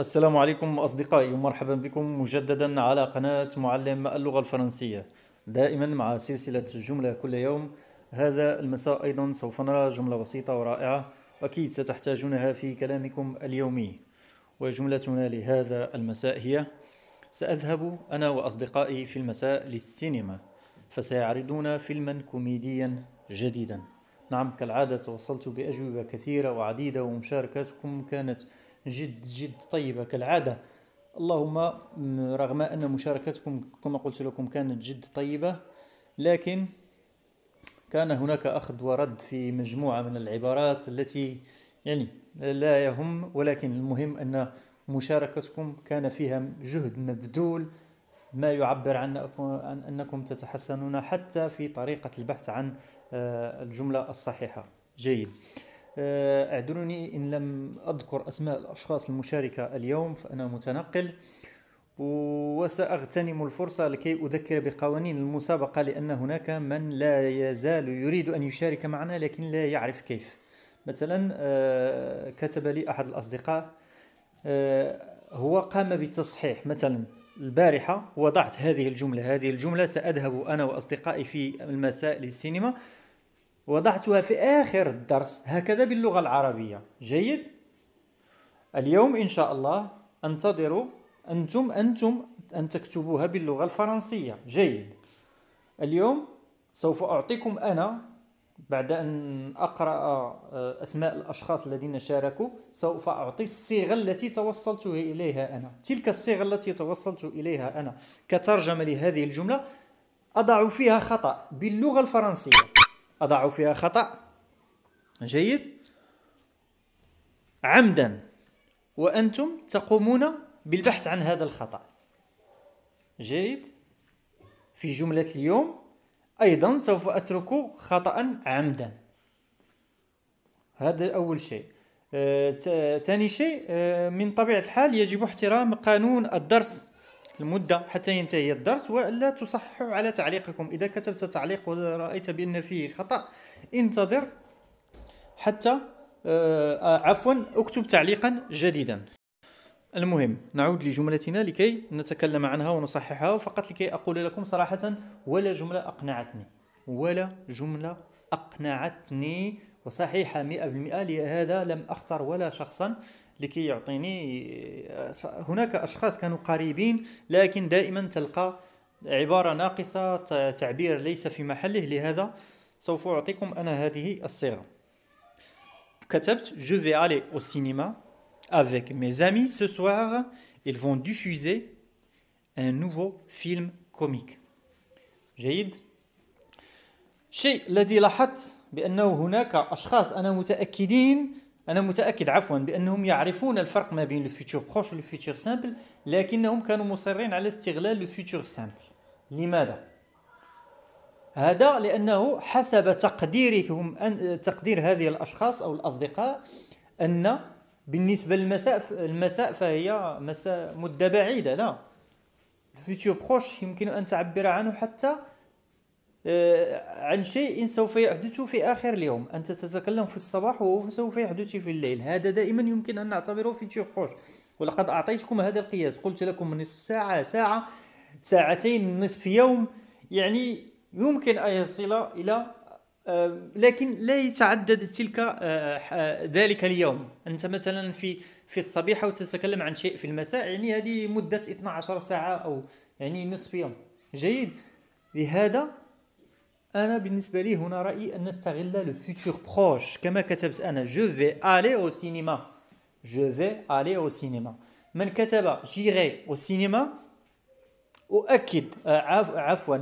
السلام عليكم أصدقائي ومرحبا بكم مجددا على قناة معلم اللغة الفرنسية دائما مع سلسلة جملة كل يوم هذا المساء أيضا سوف نرى جملة بسيطة ورائعة أكيد ستحتاجونها في كلامكم اليومي وجملتنا لهذا المساء هي سأذهب أنا وأصدقائي في المساء للسينما فسيعرضون فيلما كوميديا جديدا نعم كالعادة توصلت بأجوبة كثيرة وعديدة ومشاركاتكم كانت جد جد طيبة كالعادة اللهم رغم أن مشاركتكم كما قلت لكم كانت جد طيبة لكن كان هناك أخذ ورد في مجموعة من العبارات التي يعني لا يهم ولكن المهم أن مشاركتكم كان فيها جهد مبذول ما يعبر عن أنكم تتحسنون حتى في طريقة البحث عن آه، الجملة الصحيحة جيد آه، اعذروني إن لم أذكر أسماء الأشخاص المشاركة اليوم فأنا متنقل وسأغتنم الفرصة لكي أذكر بقوانين المسابقة لأن هناك من لا يزال يريد أن يشارك معنا لكن لا يعرف كيف مثلا آه، كتب لي أحد الأصدقاء هو قام بتصحيح مثلا البارحة وضعت هذه الجملة هذه الجملة سأذهب أنا وأصدقائي في المساء للسينما وضعتها في آخر الدرس هكذا باللغة العربية جيد اليوم إن شاء الله انتظروا أنتم أنتم أن تكتبوها باللغة الفرنسية جيد اليوم سوف أعطيكم أنا بعد أن أقرأ آه، أسماء الأشخاص الذين شاركوا سوف أعطي الصيغة التي توصلت إليها أنا تلك الصيغة التي توصلت إليها أنا كترجمة لهذه الجملة أضع فيها خطأ باللغة الفرنسية اضع فيها خطأ جيد عمدا وأنتم تقومون بالبحث عن هذا الخطأ جيد في جملة اليوم أيضا سوف أترك خطأ عمدا هذا أول شيء ثاني آه شيء آه من طبيعة الحال يجب احترام قانون الدرس المده حتى ينتهي الدرس والا تصححوا على تعليقكم اذا كتبت تعليق ورايت بان فيه خطا انتظر حتى آه، عفوا اكتب تعليقا جديدا المهم نعود لجملتنا لكي نتكلم عنها ونصححها فقط لكي أقول لكم صراحة ولا جملة أقنعتني ولا جملة أقنعتني وصحيحة 100% لهذا لم أختر ولا شخصا لكي يعطيني هناك أشخاص كانوا قريبين لكن دائما تلقى عبارة ناقصة تعبير ليس في محله لهذا سوف أعطيكم أنا هذه الصيغة كتبت Je vais aller au cinéma avec mes amis ce soir ils vont diffuser un nouveau film كوميك جيد الشيء الذي لاحظت بأنه هناك أشخاص أنا متأكدين انا متاكد عفوا بانهم يعرفون الفرق ما بين لو فيتور بروش ولو فيتور سامبل لكنهم كانوا مصرين على استغلال لو فيتور سامبل لماذا هذا لانه حسب تقديرهم أن تقدير هذه الاشخاص او الاصدقاء ان بالنسبه للمساء المساء فهي مساء مده بعيده لا فيتور بروش يمكن ان تعبر عنه حتى آه، عن شيء سوف يحدث في آخر اليوم أنت تتكلم في الصباح وهو سوف يحدث في الليل هذا دائما يمكن أن نعتبره في تشيخوش ولقد أعطيتكم هذا القياس قلت لكم نصف ساعة ساعة ساعتين نصف يوم يعني يمكن أن يصل إلى آه، لكن لا يتعدد تلك آه، ذلك اليوم انت مثلا في في الصبيحه وتتكلم عن شيء في المساء يعني هذه مده 12 ساعه او يعني نصف يوم جيد لهذا انا بالنسبه لي هنا رايي ان نستغل لو فيتور بروش كما كتبت انا جو في الي او سينما جو في الي او سينما من كتب جيغي او سينما اؤكد عف... عفوا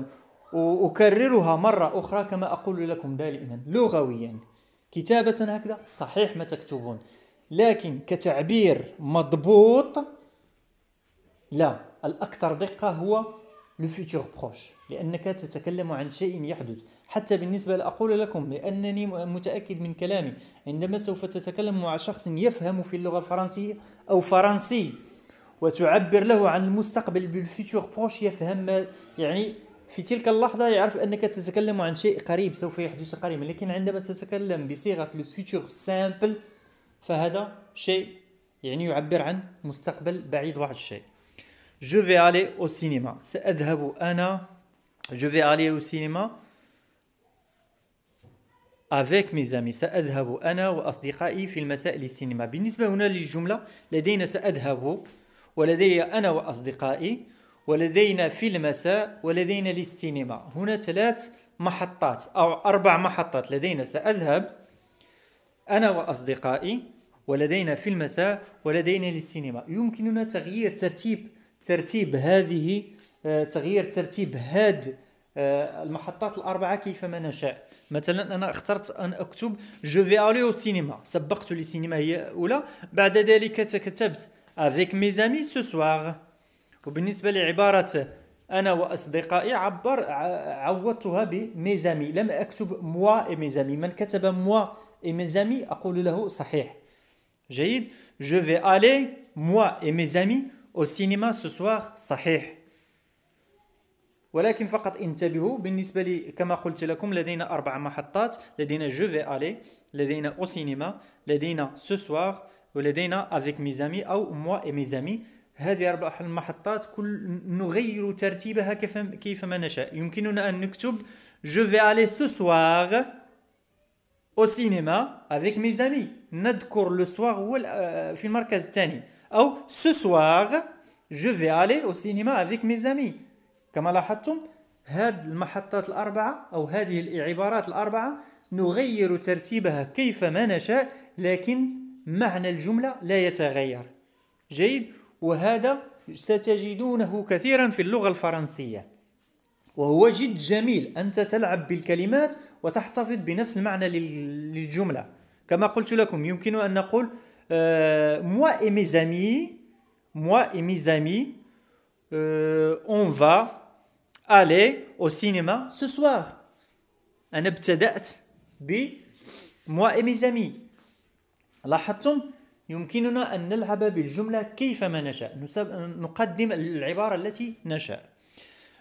اكررها مره اخرى كما اقول لكم دائما لغويا كتابه هكذا صحيح ما تكتبون لكن كتعبير مضبوط لا الاكثر دقه هو لو فيتور proche لأنك تتكلم عن شيء يحدث حتى بالنسبة لأقول لكم لأنني متأكد من كلامي عندما سوف تتكلم مع شخص يفهم في اللغة الفرنسية أو فرنسي وتعبر له عن المستقبل بالفيتور بروش يفهم يعني في تلك اللحظة يعرف أنك تتكلم عن شيء قريب سوف يحدث قريبا لكن عندما تتكلم بصيغة الفيتور سامبل فهذا شيء يعني يعبر عن مستقبل بعيد واحد الشيء je vais aller au cinéma سأذهب أنا je vais aller au cinéma avec mes amis سأذهب أنا وأصدقائي في المساء للسينما بالنسبة هنا للجملة لدينا سأذهب ولدي أنا وأصدقائي ولدينا في المساء ولدينا للسينما هنا ثلاث محطات أو أربع محطات لدينا سأذهب أنا وأصدقائي ولدينا في المساء ولدينا للسينما يمكننا تغيير ترتيب ترتيب هذه آه، تغيير ترتيب هذه آه، المحطات الاربعه كيفما نشاء مثلا انا اخترت ان اكتب جو في الي او سينما سبقت للسينما هي اولى بعد ذلك تكتبت افيك مي زامي سو سوار وبالنسبه لعباره انا واصدقائي عبر عوضتها بمي زامي لم اكتب موا اي مي زامي من كتب موا اي مي زامي اقول له صحيح جيد جو في الي موا اي مي زامي au cinéma ce soir صحيح ولكن فقط انتبهوا بالنسبة لي كما قلت لكم لدينا أربع محطات لدينا جو في ألي لدينا أو سينما لدينا سوسواغ ولدينا افيك ميزامي أو موا إي ميزامي هذه أربع المحطات كل نغير ترتيبها كيف كيفما نشاء يمكننا أن نكتب جو في ألي سوسواغ أو سينما افيك ميزامي نذكر لو سوار هو في المركز الثاني أو ce soir je vais aller au cinéma avec mes amis كما لاحظتم هاد المحطات الأربعة أو هذه العبارات الأربعة نغير ترتيبها كيف ما نشاء لكن معنى الجملة لا يتغير جيد وهذا ستجدونه كثيرا في اللغة الفرنسية وهو جد جميل أنت تلعب بالكلمات وتحتفظ بنفس المعنى للجملة كما قلت لكم يمكن أن نقول euh, moi et mes amis, moi et mes amis, euh, on va aller au cinéma ce soir. أنا ابتدأت ب moi et mes amis. لاحظتم يمكننا أن نلعب بالجملة كيفما نشاء نقدم العبارة التي نشاء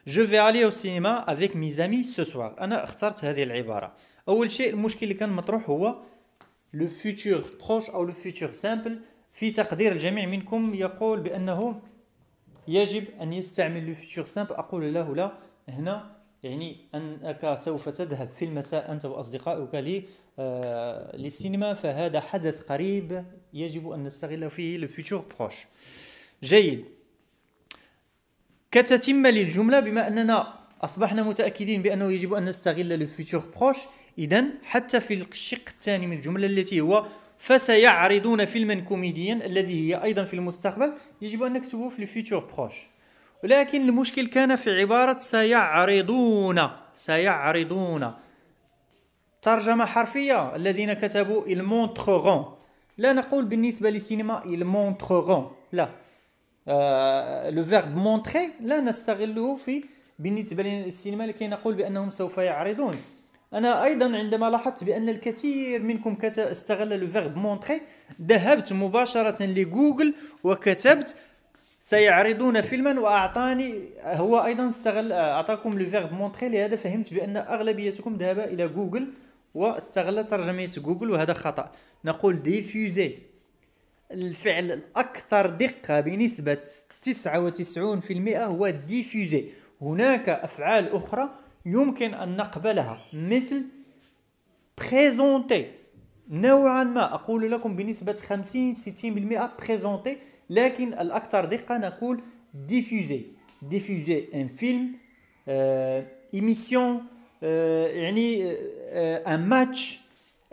Je vais aller au cinéma avec mes amis ce soir. أنا اخترت هذه العبارة. أول شيء المشكل اللي كان مطروح هو لو فيتور بروش او لو فيتور سامبل في تقدير الجميع منكم يقول بانه يجب ان يستعمل لو فيتور سامبل اقول له لا هنا يعني انك سوف تذهب في المساء انت واصدقائك لي آه للسينما فهذا حدث قريب يجب ان نستغل فيه لو فيتور بروش جيد كتتمه للجمله بما اننا اصبحنا متاكدين بانه يجب ان نستغل لو فيتور بروش اذا حتى في الشق الثاني من الجمله التي هو فسيعرضون فيلما كوميديا الذي هي ايضا في المستقبل يجب ان نكتبه في الفيتور بروش ولكن المشكل كان في عباره سيعرضون سيعرضون ترجمه حرفيه الذين كتبوا المونترون لا نقول بالنسبه للسينما المونترون لا لو فيرب مونتري لا نستغله في بالنسبه للسينما لكي نقول بانهم سوف يعرضون انا ايضا عندما لاحظت بان الكثير منكم كتب استغل الفيرب مونتري ذهبت مباشره لجوجل وكتبت سيعرضون فيلما واعطاني هو ايضا استغل اعطاكم الفيرب مونتري لهذا فهمت بان اغلبيتكم ذهب الى جوجل واستغل ترجمه جوجل وهذا خطا نقول ديفيوزي الفعل الاكثر دقه بنسبه 99% هو ديفيوزي هناك افعال اخرى يمكن أن نقبلها مثل بريزونتي نوعا ما أقول لكم بنسبة 50-60% بريزونتي لكن الأكثر دقة نقول ديفوزي ديفوزي ان فيلم ايميسيون يعني ان euh، ماتش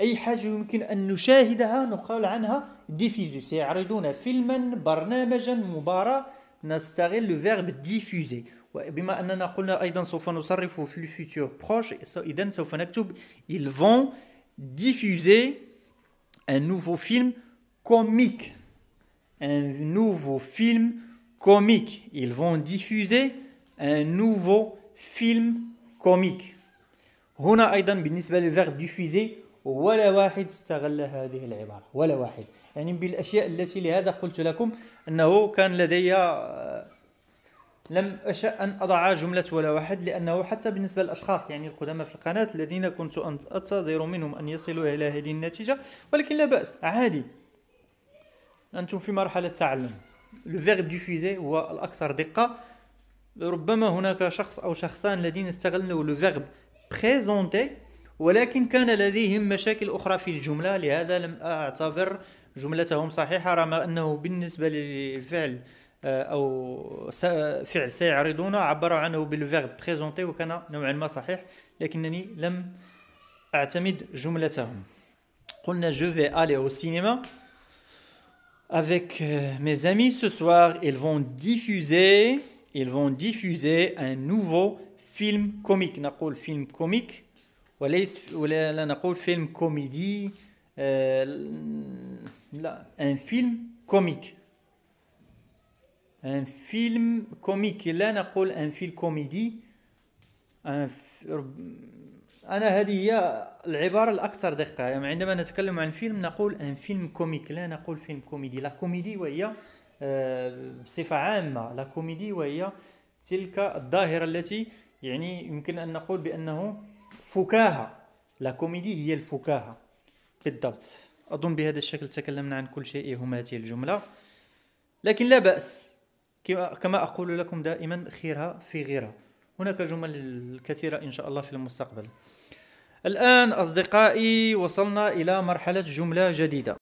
اي حاجه يمكن ان نشاهدها نقال عنها ديفيزي سيعرضون فيلما برنامجا مباراه نستغل فيرب ديفيزي وبما أننا قلنا أيضا سوف نصرف في الفيتور بروش إذا سوف نكتب ils vont diffuser un nouveau film comique un nouveau film comique ils vont diffuser un nouveau film comique هنا أيضا بالنسبة للverbe diffuser ولا واحد استغل هذه العبارة ولا واحد يعني بالأشياء التي لهذا قلت لكم أنه كان لدي لم أشأ أن أضع جملة ولا واحد لأنه حتى بالنسبة للأشخاص يعني القدامى في القناة الذين كنت أنتظر منهم أن يصلوا إلى هذه النتيجة ولكن لا بأس عادي أنتم في مرحلة تعلم لو فيرب ديفوزي هو الأكثر دقة ربما هناك شخص أو شخصان الذين استغلوا لو فيرب بريزونتي ولكن كان لديهم مشاكل أخرى في الجملة لهذا لم أعتبر جملتهم صحيحة رغم أنه بالنسبة للفعل او فعل سيعرضون عبروا عنه بالفيرب بريزونتي وكان نوعا ما صحيح لكنني لم اعتمد جملتهم قلنا je vais aller au cinéma avec euh, mes amis ce soir ils vont diffuser ils vont diffuser un nouveau film comique نقول film comique وليس ولا لا نقول film comédie euh, là, un film comique ان فيلم كوميك لا نقول ان فيلم كوميدي ان في... انا هذه هي العباره الاكثر دقه يعني عندما نتكلم عن فيلم نقول ان فيلم كوميك لا نقول فيلم كوميدي لا كوميدي وهي آه، بصفه عامه لا كوميدي وهي تلك الظاهره التي يعني يمكن ان نقول بانه فكاهه لا كوميدي هي الفكاهه بالضبط اظن بهذا الشكل تكلمنا عن كل شيء هماته الجمله لكن لا باس كما أقول لكم دائما خيرها في غيرها هناك جمل كثيرة إن شاء الله في المستقبل الآن أصدقائي وصلنا إلى مرحلة جملة جديدة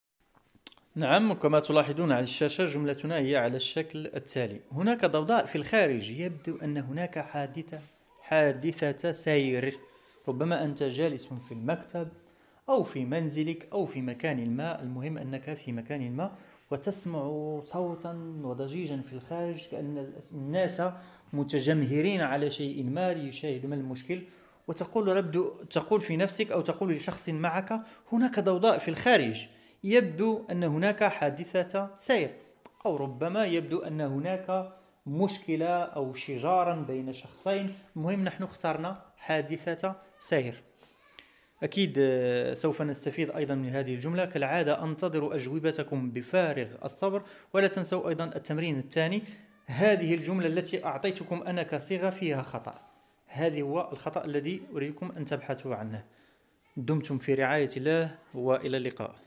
نعم كما تلاحظون على الشاشة جملتنا هي على الشكل التالي هناك ضوضاء في الخارج يبدو أن هناك حادثة حادثة سير ربما أنت جالس في المكتب أو في منزلك أو في مكان ما المهم أنك في مكان ما وتسمع صوتا وضجيجا في الخارج كأن الناس متجمهرين على شيء ما ليشاهدوا ما المشكل وتقول ربدو تقول في نفسك أو تقول لشخص معك هناك ضوضاء في الخارج يبدو أن هناك حادثة سير أو ربما يبدو أن هناك مشكلة أو شجارا بين شخصين المهم نحن اخترنا حادثة سير أكيد آه، سوف نستفيد أيضا من هذه الجملة كالعادة أنتظر أجوبتكم بفارغ الصبر ولا تنسوا أيضا التمرين الثاني هذه الجملة التي أعطيتكم أنا كصيغة فيها خطأ هذه هو الخطأ الذي أريدكم أن تبحثوا عنه دمتم في رعاية الله وإلى اللقاء